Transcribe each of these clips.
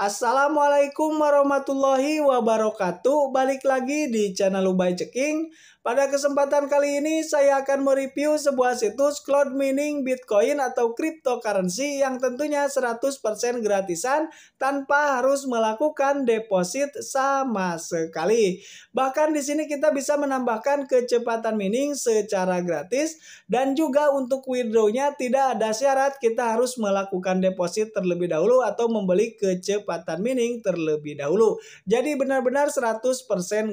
Assalamualaikum warahmatullahi wabarakatuh. Balik lagi di channel Ubay Ceking. Pada kesempatan kali ini saya akan mereview sebuah situs cloud mining Bitcoin atau cryptocurrency yang tentunya 100% gratisan tanpa harus melakukan deposit sama sekali. Bahkan di sini kita bisa menambahkan kecepatan mining secara gratis dan juga untuk withdraw tidak ada syarat kita harus melakukan deposit terlebih dahulu atau membeli kecepatan mining terlebih dahulu. Jadi benar-benar 100%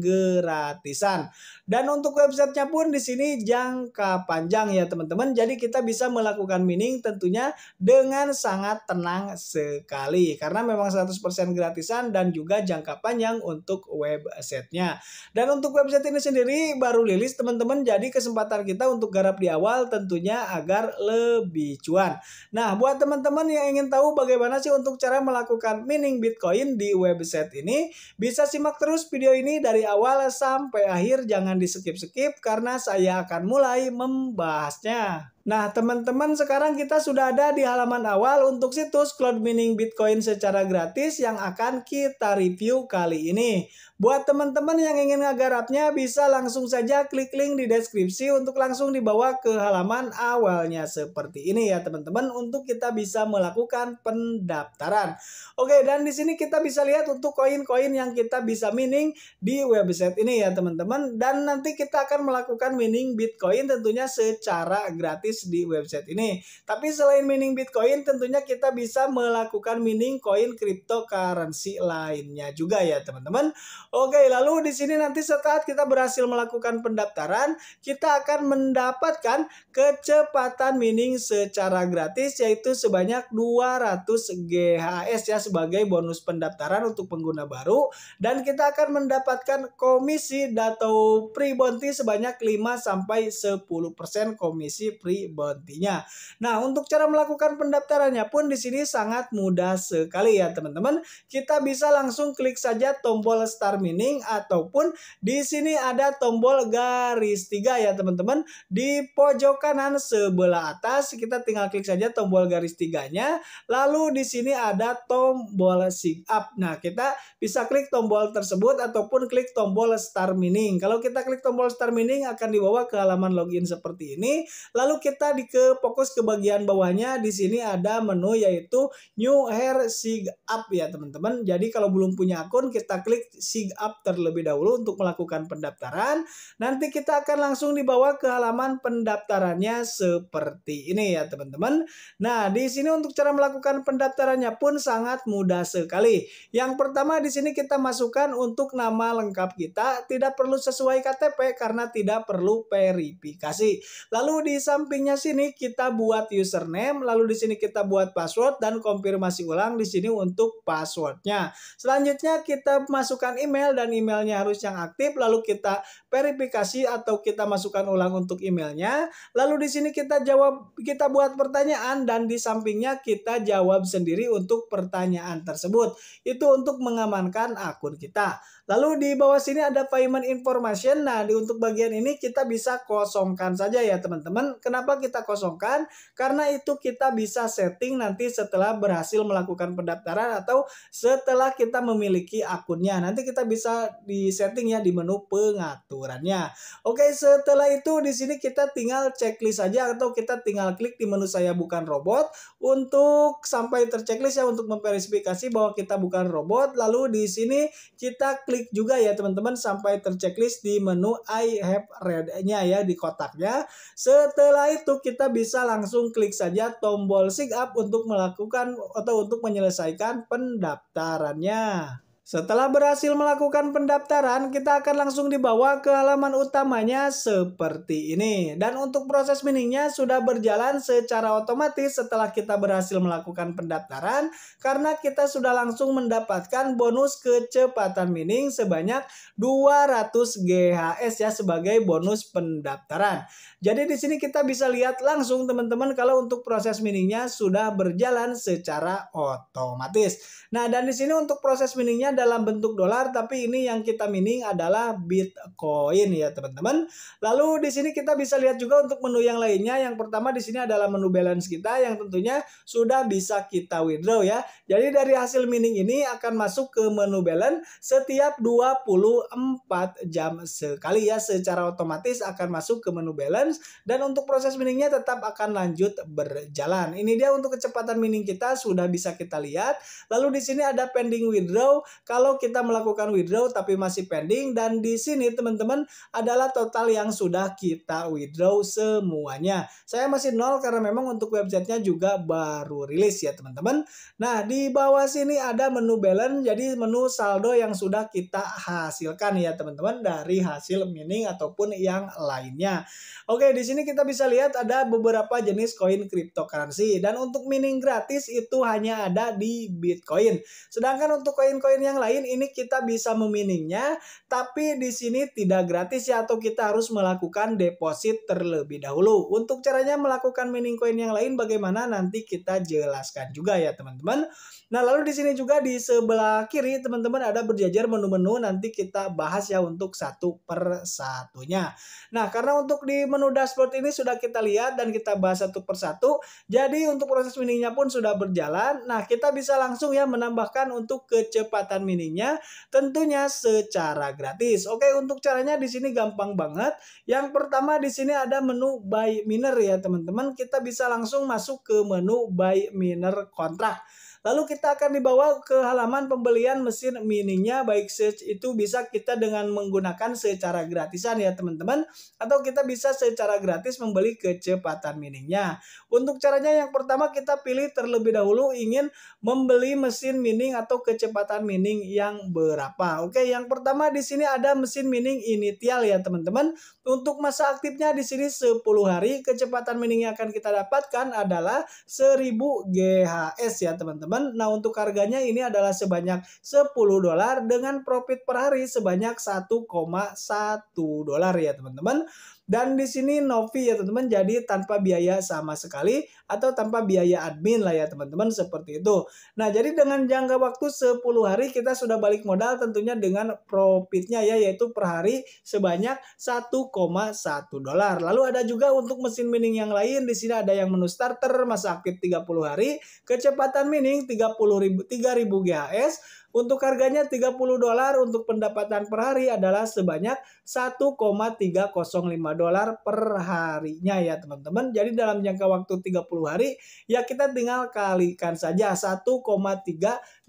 gratisan. Dan untuk websitenya pun di sini jangka panjang ya teman-teman. Jadi kita bisa melakukan mining tentunya dengan sangat tenang sekali. Karena memang 100% gratisan dan juga jangka panjang untuk websitenya. Dan untuk website ini sendiri baru rilis teman-teman. Jadi kesempatan kita untuk garap di awal tentunya agar lebih cuan. Nah buat teman-teman yang ingin tahu bagaimana sih untuk cara melakukan mining Bitcoin di website ini. Bisa simak terus video ini dari awal sampai akhir. Jangan di skip skip karena saya akan mulai membahasnya. Nah, teman-teman, sekarang kita sudah ada di halaman awal untuk situs Cloud Mining Bitcoin secara gratis yang akan kita review kali ini. Buat teman-teman yang ingin ngegarapnya, bisa langsung saja klik link di deskripsi untuk langsung dibawa ke halaman awalnya seperti ini ya teman-teman untuk kita bisa melakukan pendaftaran. Oke, dan di sini kita bisa lihat untuk koin-koin yang kita bisa mining di website ini ya teman-teman. Dan nanti kita akan melakukan mining Bitcoin tentunya secara gratis gratis di website ini. Tapi selain mining Bitcoin, tentunya kita bisa melakukan mining koin cryptocurrency lainnya juga ya teman-teman. Oke, lalu di sini nanti setelah kita berhasil melakukan pendaftaran, kita akan mendapatkan kecepatan mining secara gratis yaitu sebanyak 200 GHS ya sebagai bonus pendaftaran untuk pengguna baru dan kita akan mendapatkan komisi atau free bounty sebanyak 5 sampai 10% komisi free bontinya. Nah, untuk cara melakukan pendaftarannya pun di sini sangat mudah sekali ya teman-teman. Kita bisa langsung klik saja tombol start mining ataupun di sini ada tombol garis tiga ya teman-teman. Di pojok kanan sebelah atas kita tinggal klik saja tombol garis tiganya. Lalu di sini ada tombol sign up. Nah, kita bisa klik tombol tersebut ataupun klik tombol start mining. Kalau kita klik tombol start mining akan dibawa ke halaman login seperti ini. Lalu kita kita di ke fokus ke bagian bawahnya di sini ada menu yaitu new hair sig up ya teman-teman. Jadi kalau belum punya akun kita klik sig up terlebih dahulu untuk melakukan pendaftaran. Nanti kita akan langsung dibawa ke halaman pendaftarannya seperti ini ya teman-teman. Nah, di sini untuk cara melakukan pendaftarannya pun sangat mudah sekali. Yang pertama di sini kita masukkan untuk nama lengkap kita, tidak perlu sesuai KTP karena tidak perlu verifikasi. Lalu di samping linknya sini kita buat username, lalu di sini kita buat password dan konfirmasi ulang di sini untuk passwordnya. Selanjutnya kita masukkan email dan emailnya harus yang aktif, lalu kita verifikasi atau kita masukkan ulang untuk emailnya. Lalu di sini kita jawab, kita buat pertanyaan dan di sampingnya kita jawab sendiri untuk pertanyaan tersebut. Itu untuk mengamankan akun kita. Lalu di bawah sini ada payment information. Nah, di untuk bagian ini kita bisa kosongkan saja ya teman-teman. Kenapa kita kosongkan? Karena itu kita bisa setting nanti setelah berhasil melakukan pendaftaran atau setelah kita memiliki akunnya. Nanti kita bisa di setting ya di menu pengaturannya. Oke, setelah itu di sini kita tinggal checklist saja atau kita tinggal klik di menu saya bukan robot untuk sampai terchecklist ya untuk memverifikasi bahwa kita bukan robot. Lalu di sini kita klik klik juga ya teman-teman sampai terceklis di menu I have read-nya ya di kotaknya. Setelah itu kita bisa langsung klik saja tombol sign up untuk melakukan atau untuk menyelesaikan pendaftarannya. Setelah berhasil melakukan pendaftaran, kita akan langsung dibawa ke halaman utamanya seperti ini. Dan untuk proses miningnya sudah berjalan secara otomatis setelah kita berhasil melakukan pendaftaran karena kita sudah langsung mendapatkan bonus kecepatan mining sebanyak 200 GHS ya sebagai bonus pendaftaran. Jadi di sini kita bisa lihat langsung teman-teman kalau untuk proses miningnya sudah berjalan secara otomatis. Nah, dan di sini untuk proses miningnya dalam bentuk dolar tapi ini yang kita mining adalah Bitcoin ya teman-teman. Lalu di sini kita bisa lihat juga untuk menu yang lainnya. Yang pertama di sini adalah menu balance kita yang tentunya sudah bisa kita withdraw ya. Jadi dari hasil mining ini akan masuk ke menu balance setiap 24 jam sekali ya secara otomatis akan masuk ke menu balance dan untuk proses miningnya tetap akan lanjut berjalan. Ini dia untuk kecepatan mining kita sudah bisa kita lihat. Lalu di sini ada pending withdraw kalau kita melakukan withdraw tapi masih pending dan di sini teman-teman adalah total yang sudah kita withdraw semuanya. Saya masih nol karena memang untuk websitenya juga baru rilis ya teman-teman. Nah di bawah sini ada menu balance jadi menu saldo yang sudah kita hasilkan ya teman-teman dari hasil mining ataupun yang lainnya. Oke di sini kita bisa lihat ada beberapa jenis koin cryptocurrency dan untuk mining gratis itu hanya ada di Bitcoin. Sedangkan untuk koin-koin yang lain ini kita bisa meminingnya, tapi di sini tidak gratis ya atau kita harus melakukan deposit terlebih dahulu. Untuk caranya melakukan mining coin yang lain bagaimana nanti kita jelaskan juga ya teman-teman. Nah lalu di sini juga di sebelah kiri teman-teman ada berjajar menu-menu nanti kita bahas ya untuk satu per satunya. Nah karena untuk di menu dashboard ini sudah kita lihat dan kita bahas satu per satu. Jadi untuk proses miningnya pun sudah berjalan. Nah kita bisa langsung ya menambahkan untuk kecepatan dan mininya tentunya secara gratis. Oke, untuk caranya di sini gampang banget. Yang pertama di sini ada menu buy miner ya teman-teman. Kita bisa langsung masuk ke menu buy miner kontrak. Lalu kita akan dibawa ke halaman pembelian mesin mininya baik search itu bisa kita dengan menggunakan secara gratisan ya teman-teman atau kita bisa secara gratis membeli kecepatan mininya. Untuk caranya yang pertama kita pilih terlebih dahulu ingin membeli mesin mining atau kecepatan mining yang berapa. Oke, yang pertama di sini ada mesin mining initial ya teman-teman. Untuk masa aktifnya di sini 10 hari kecepatan mining yang akan kita dapatkan adalah 1000 GHS ya teman-teman teman-teman. Nah untuk harganya ini adalah sebanyak 10 dolar dengan profit per hari sebanyak 1,1 dolar ya teman-teman. Dan di sini Novi ya teman-teman jadi tanpa biaya sama sekali atau tanpa biaya admin lah ya teman-teman seperti itu. Nah jadi dengan jangka waktu 10 hari kita sudah balik modal tentunya dengan profitnya ya yaitu per hari sebanyak 1,1 dolar. Lalu ada juga untuk mesin mining yang lain di sini ada yang menu starter masa aktif 30 hari, kecepatan mining ribu, 3000 GHS, untuk harganya 30 dolar untuk pendapatan per hari adalah sebanyak 1,305 dolar per harinya ya teman-teman. Jadi dalam jangka waktu 30 hari ya kita tinggal kalikan saja 1,3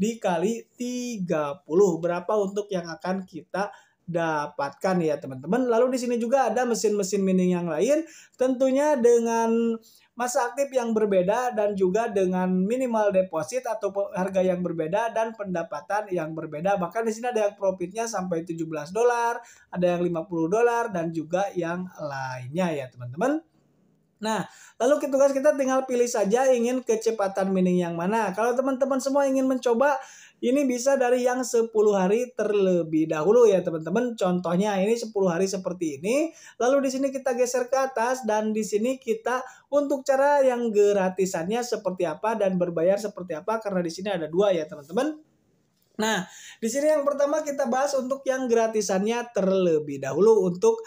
dikali 30 berapa untuk yang akan kita dapatkan ya teman-teman. Lalu di sini juga ada mesin-mesin mining yang lain tentunya dengan masa aktif yang berbeda dan juga dengan minimal deposit atau harga yang berbeda dan pendapatan yang berbeda. Bahkan di sini ada yang profitnya sampai 17 dolar, ada yang 50 dolar dan juga yang lainnya ya teman-teman. Nah, lalu tugas kita tinggal pilih saja ingin kecepatan mining yang mana. Kalau teman-teman semua ingin mencoba, ini bisa dari yang 10 hari terlebih dahulu ya teman-teman. Contohnya ini 10 hari seperti ini. Lalu di sini kita geser ke atas dan di sini kita untuk cara yang gratisannya seperti apa dan berbayar seperti apa karena di sini ada dua ya teman-teman. Nah, di sini yang pertama kita bahas untuk yang gratisannya terlebih dahulu untuk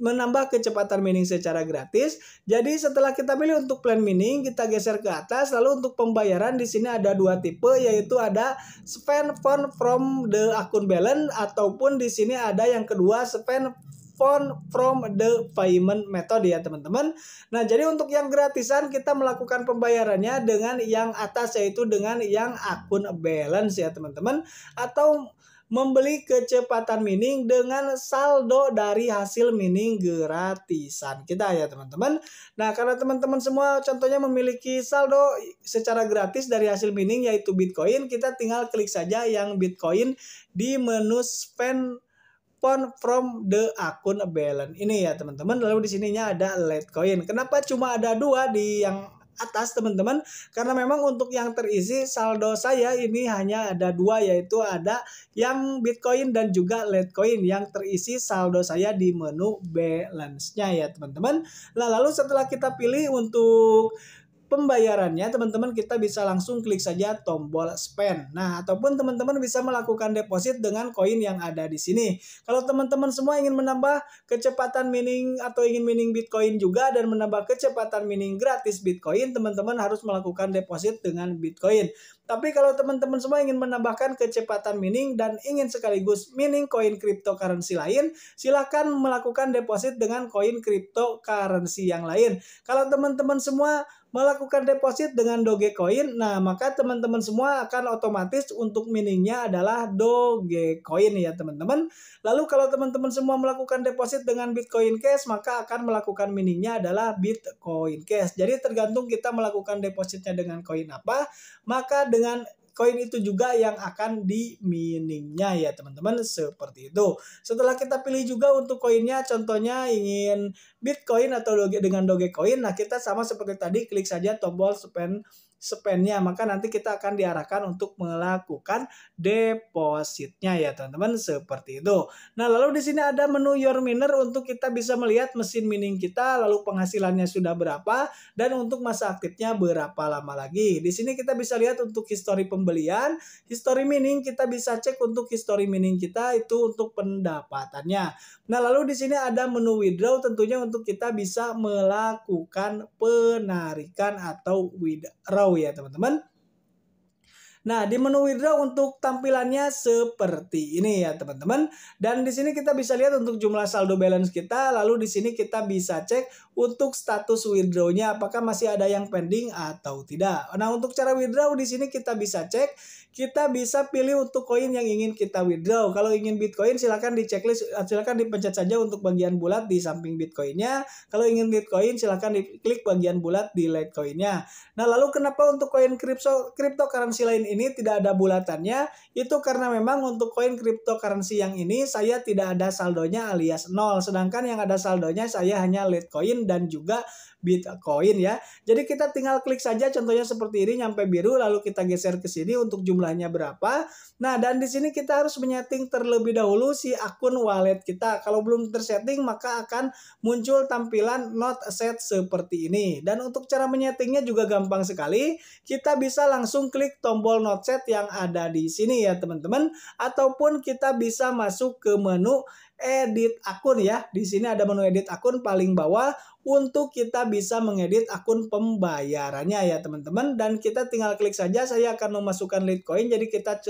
menambah kecepatan mining secara gratis. Jadi setelah kita pilih untuk plan mining, kita geser ke atas. Lalu untuk pembayaran di sini ada dua tipe, yaitu ada spend fund from the akun balance ataupun di sini ada yang kedua spend fund from the payment method ya teman-teman. Nah jadi untuk yang gratisan kita melakukan pembayarannya dengan yang atas yaitu dengan yang akun balance ya teman-teman. Atau membeli kecepatan mining dengan saldo dari hasil mining gratisan kita ya teman-teman. Nah karena teman-teman semua contohnya memiliki saldo secara gratis dari hasil mining yaitu Bitcoin, kita tinggal klik saja yang Bitcoin di menu spend pon from the akun balance ini ya teman-teman. Lalu di sininya ada Litecoin. Kenapa cuma ada dua di yang atas teman-teman karena memang untuk yang terisi saldo saya ini hanya ada dua yaitu ada yang Bitcoin dan juga Litecoin yang terisi saldo saya di menu balance-nya ya teman-teman. Nah, lalu setelah kita pilih untuk pembayarannya teman-teman kita bisa langsung klik saja tombol spend. Nah, ataupun teman-teman bisa melakukan deposit dengan koin yang ada di sini. Kalau teman-teman semua ingin menambah kecepatan mining atau ingin mining Bitcoin juga dan menambah kecepatan mining gratis Bitcoin, teman-teman harus melakukan deposit dengan Bitcoin. Tapi kalau teman-teman semua ingin menambahkan kecepatan mining dan ingin sekaligus mining koin cryptocurrency lain, silahkan melakukan deposit dengan koin cryptocurrency yang lain. Kalau teman-teman semua melakukan deposit dengan Dogecoin, nah maka teman-teman semua akan otomatis untuk miningnya adalah Dogecoin ya teman-teman. Lalu kalau teman-teman semua melakukan deposit dengan Bitcoin Cash, maka akan melakukan miningnya adalah Bitcoin Cash. Jadi tergantung kita melakukan depositnya dengan koin apa, maka dengan koin itu juga yang akan di miningnya ya teman-teman seperti itu. Setelah kita pilih juga untuk koinnya contohnya ingin Bitcoin atau doge, dengan Dogecoin nah kita sama seperti tadi klik saja tombol spend spendnya maka nanti kita akan diarahkan untuk melakukan depositnya ya teman-teman seperti itu nah lalu di sini ada menu your miner untuk kita bisa melihat mesin mining kita lalu penghasilannya sudah berapa dan untuk masa aktifnya berapa lama lagi di sini kita bisa lihat untuk histori pembelian histori mining kita bisa cek untuk histori mining kita itu untuk pendapatannya nah lalu di sini ada menu withdraw tentunya untuk kita bisa melakukan penarikan atau withdraw withdraw ya teman-teman. Nah, di menu withdraw untuk tampilannya seperti ini ya, teman-teman. Dan di sini kita bisa lihat untuk jumlah saldo balance kita, lalu di sini kita bisa cek untuk status withdrawnya apakah masih ada yang pending atau tidak. Nah, untuk cara withdraw di sini kita bisa cek, kita bisa pilih untuk koin yang ingin kita withdraw. Kalau ingin Bitcoin silakan di checklist eh, silakan dipencet saja untuk bagian bulat di samping Bitcoinnya. Kalau ingin Bitcoin silakan diklik bagian bulat di Litecoinnya. Nah, lalu kenapa untuk koin kripto cryptocurrency lain ini tidak ada bulatannya? Itu karena memang untuk koin cryptocurrency yang ini saya tidak ada saldonya alias nol, sedangkan yang ada saldonya saya hanya Litecoin dan juga Bitcoin ya. Jadi kita tinggal klik saja contohnya seperti ini nyampe biru lalu kita geser ke sini untuk jumlahnya berapa. Nah, dan di sini kita harus menyeting terlebih dahulu si akun wallet kita. Kalau belum tersetting maka akan muncul tampilan not set seperti ini. Dan untuk cara menyetingnya juga gampang sekali. Kita bisa langsung klik tombol not set yang ada di sini ya teman-teman ataupun kita bisa masuk ke menu edit akun ya. Di sini ada menu edit akun paling bawah untuk kita bisa mengedit akun pembayarannya ya teman-teman. Dan kita tinggal klik saja, saya akan memasukkan Litecoin. Jadi kita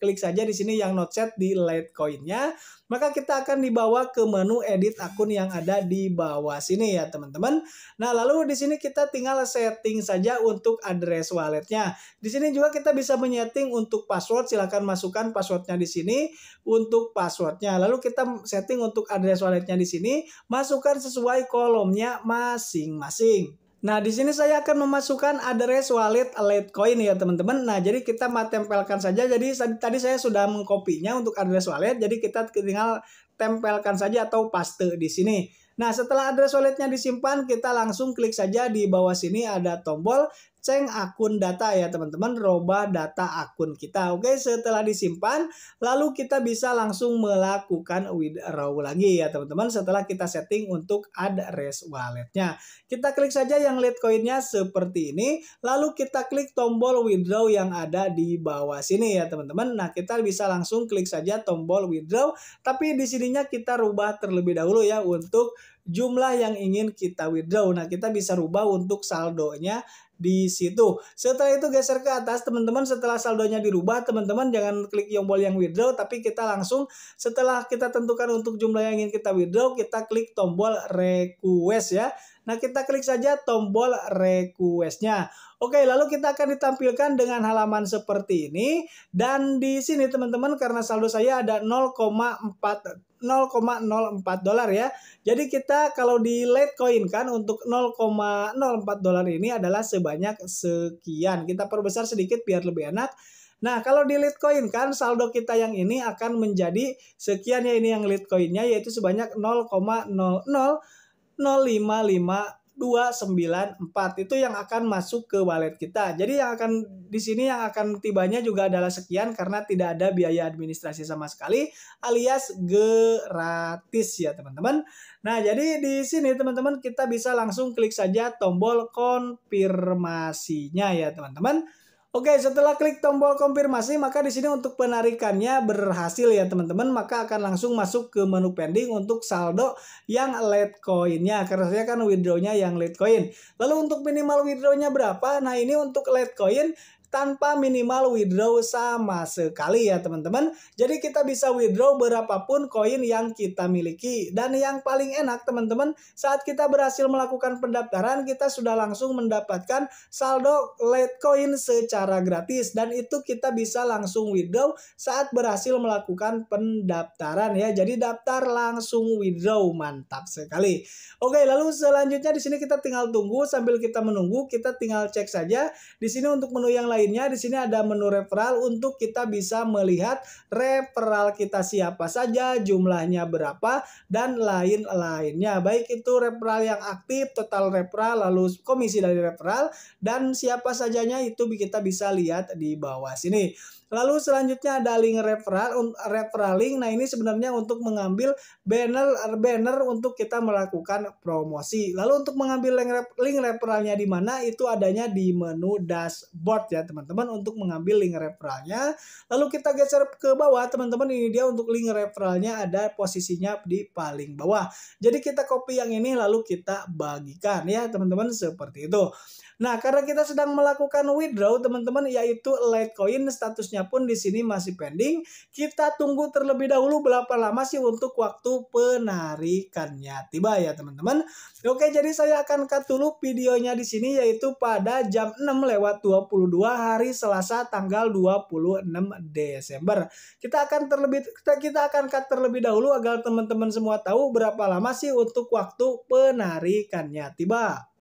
klik saja di sini yang not set di Litecoin-nya, maka kita akan dibawa ke menu edit akun yang ada di bawah sini ya teman-teman. Nah lalu di sini kita tinggal setting saja untuk address walletnya. Di sini juga kita bisa menyeting untuk password, silahkan masukkan passwordnya di sini untuk passwordnya. Lalu kita setting untuk address walletnya di sini, masukkan sesuai kolomnya masing-masing. Nah, di sini saya akan memasukkan address wallet Litecoin ya, teman-teman. Nah, jadi kita tempelkan saja. Jadi tadi saya sudah mengkopinya untuk address wallet, jadi kita tinggal tempelkan saja atau paste di sini. Nah, setelah address walletnya disimpan, kita langsung klik saja di bawah sini ada tombol ceng akun data ya teman-teman roba data akun kita oke setelah disimpan lalu kita bisa langsung melakukan withdraw lagi ya teman-teman setelah kita setting untuk address walletnya kita klik saja yang Litecoinnya seperti ini lalu kita klik tombol withdraw yang ada di bawah sini ya teman-teman nah kita bisa langsung klik saja tombol withdraw tapi di sininya kita rubah terlebih dahulu ya untuk jumlah yang ingin kita withdraw. Nah, kita bisa rubah untuk saldonya di situ. Setelah itu geser ke atas teman-teman setelah saldonya dirubah teman-teman jangan klik tombol yang withdraw tapi kita langsung setelah kita tentukan untuk jumlah yang ingin kita withdraw kita klik tombol request ya. Nah, kita klik saja tombol requestnya. Oke, lalu kita akan ditampilkan dengan halaman seperti ini. Dan di sini teman-teman karena saldo saya ada 0,4 0,04 dolar ya. Jadi kita kalau di Litecoin kan untuk 0,04 dolar ini adalah sebanyak sekian. Kita perbesar sedikit biar lebih enak. Nah, kalau di Litecoin kan saldo kita yang ini akan menjadi sekian ya ini yang Litecoinnya yaitu sebanyak 0,00 055294 itu yang akan masuk ke wallet kita. Jadi yang akan di sini yang akan tibanya juga adalah sekian karena tidak ada biaya administrasi sama sekali alias gratis ya teman-teman. Nah, jadi di sini teman-teman kita bisa langsung klik saja tombol konfirmasinya ya teman-teman. Oke, setelah klik tombol konfirmasi, maka di sini untuk penarikannya berhasil ya teman-teman, maka akan langsung masuk ke menu pending untuk saldo yang Litecoin-nya. Karena saya kan withdraw-nya yang Litecoin. Lalu untuk minimal withdraw-nya berapa? Nah, ini untuk Litecoin tanpa minimal withdraw sama sekali ya teman-teman. Jadi kita bisa withdraw berapapun koin yang kita miliki. Dan yang paling enak teman-teman saat kita berhasil melakukan pendaftaran kita sudah langsung mendapatkan saldo Litecoin secara gratis. Dan itu kita bisa langsung withdraw saat berhasil melakukan pendaftaran ya. Jadi daftar langsung withdraw mantap sekali. Oke lalu selanjutnya di sini kita tinggal tunggu sambil kita menunggu kita tinggal cek saja di sini untuk menu yang lain lainnya di sini ada menu referral untuk kita bisa melihat referral kita siapa saja, jumlahnya berapa dan lain-lainnya. Baik itu referral yang aktif, total referral, lalu komisi dari referral dan siapa sajanya itu kita bisa lihat di bawah sini. Lalu selanjutnya ada link referral referral link. Nah, ini sebenarnya untuk mengambil banner banner untuk kita melakukan promosi. Lalu untuk mengambil link, link referralnya di mana? Itu adanya di menu dashboard ya, teman-teman untuk mengambil link referralnya. Lalu kita geser ke bawah, teman-teman ini dia untuk link referralnya ada posisinya di paling bawah. Jadi kita copy yang ini lalu kita bagikan ya, teman-teman seperti itu. Nah, karena kita sedang melakukan withdraw, teman-teman yaitu Litecoin statusnya kasusnya pun di sini masih pending. Kita tunggu terlebih dahulu berapa lama sih untuk waktu penarikannya. Tiba ya teman-teman. Oke, jadi saya akan cut dulu videonya di sini yaitu pada jam 6 lewat 22 hari Selasa tanggal 26 Desember. Kita akan terlebih kita, kita akan cut terlebih dahulu agar teman-teman semua tahu berapa lama sih untuk waktu penarikannya. Tiba.